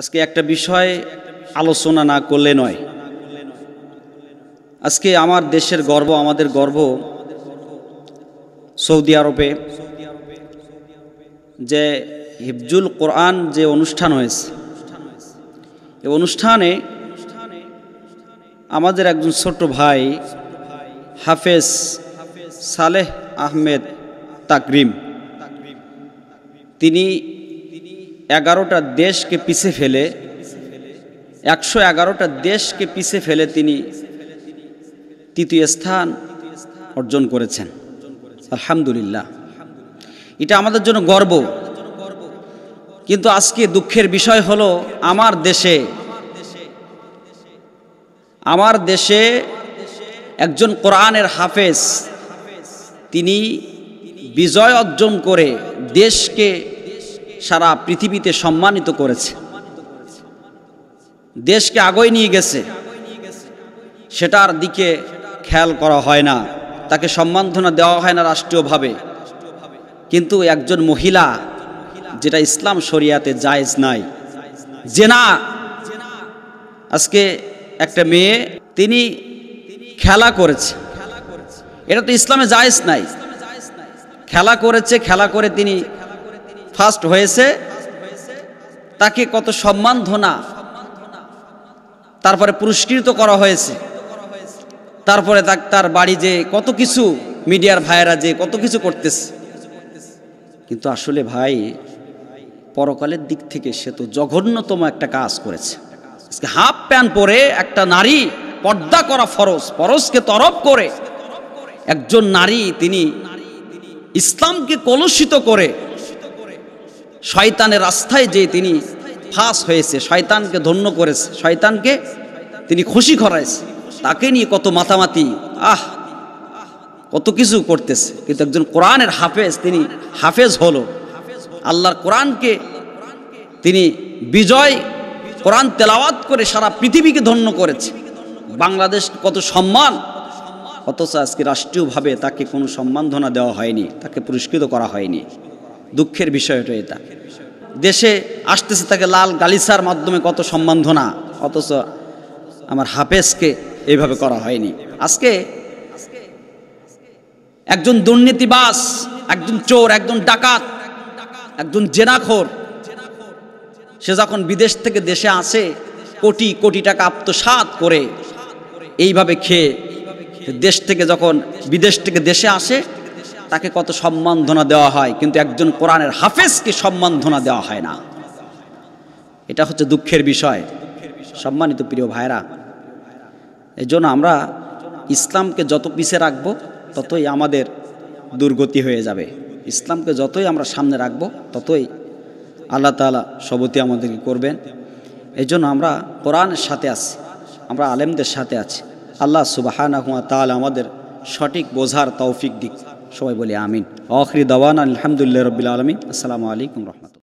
আজকে একটা বিষয় আলোচনা না করলে নয় আজকে আমার দেশের গর্ব আমাদের গর্ব সৌদি আরবে যে হিফজুল কোরআন যে অনুষ্ঠান হয়েছে এই অনুষ্ঠানে আমাদের একজন ছোট ভাই হাফেজ সালেহ আহমেদ তাকরিম তিনি এগারোটা দেশকে পিছে ফেলে একশো এগারোটা দেশকে পিছে ফেলে তিনি তৃতীয় স্থান অর্জন করেছেন আলহামদুলিল্লাহ এটা আমাদের জন্য গর্ব কিন্তু আজকে দুঃখের বিষয় হলো আমার দেশে আমার দেশে একজন কোরআনের হাফেজ তিনি বিজয় অর্জন করে দেশকে সারা পৃথিবীতে সম্মানিত করেছে দেশকে আগয় নিয়ে গেছে সেটার দিকে খেয়াল করা হয় না তাকে সম্মানধনা দেওয়া হয় না রাষ্ট্রীয়ভাবে কিন্তু একজন মহিলা যেটা ইসলাম শরিয়াতে জায়েজ নাই জেনা আজকে একটা মেয়ে তিনি খেলা করেছে এটা তো ইসলামে জায়েজ নাই খেলা করেছে খেলা করে তিনি ফার্স্ট হয়েছে তাকে কত সম্মান ধনা তারপরে পুরস্কৃত করা হয়েছে তারপরে তার বাড়ি যে কত কিছু মিডিয়ার ভাইয়েরা যে কত কিছু করতেছে কিন্তু আসলে ভাই পরকালের দিক থেকে সে তো জঘন্যতম একটা কাজ করেছে হাফ প্যান্ট পরে একটা নারী পর্দা করা ফরজ ফরজকে তরফ করে একজন নারী তিনি ইসলামকে কলুষিত করে শয়তানের রাস্তায় যে তিনি ফাঁস হয়েছে শয়তানকে ধন্য করেছে শয়তানকে তিনি খুশি করাইছে তাকে নিয়ে কত মাতামাতি আহ কত কিছু করতেছে কিন্তু একজন কোরআনের হাফেজ তিনি হাফেজ হলো আল্লাহর কোরআনকে তিনি বিজয় কোরআন তেলাওয়াত করে সারা পৃথিবীকে ধন্য করেছে বাংলাদেশ কত সম্মান অথচ আজকে রাষ্ট্রীয়ভাবে তাকে কোনো সম্মানধনা দেওয়া হয়নি তাকে পুরস্কৃত করা হয়নি দুঃখের বিষয়টা এটা দেশে আসতেছে তাকে লাল গালিসার মাধ্যমে কত সম্বন্ধনা অথচ আমার হাফেজকে এইভাবে করা হয়নি আজকে একজন দুর্নীতিবাস একজন চোর একজন ডাকাত একজন জেনাখোর সে যখন বিদেশ থেকে দেশে আসে কোটি কোটি টাকা আত্মসাত করে এইভাবে খেয়ে দেশ থেকে যখন বিদেশ থেকে দেশে আসে তাকে কত সম্মানধনা দেওয়া হয় কিন্তু একজন কোরআনের হাফেজকে সম্মানধনা দেওয়া হয় না এটা হচ্ছে দুঃখের বিষয় সম্মানিত প্রিয় ভাইরা জন্য আমরা ইসলামকে যত পিছে রাখব ততই আমাদের দুর্গতি হয়ে যাবে ইসলামকে যতই আমরা সামনে রাখব ততই আল্লাহ তালা সবতি আমাদেরকে করবেন এই জন্য আমরা কোরআনের সাথে আছি আমরা আলেমদের সাথে আছি আল্লাহ সুবাহানা হুয়া তাহলে আমাদের সঠিক বোঝার তৌফিক দিক সবাই বলি আমিন আখরি দাওয়ানা আলহামদুলিল্লাহ রাব্বিল আলামিন আসসালামু আলাইকুম রাহমাতুল্লাহ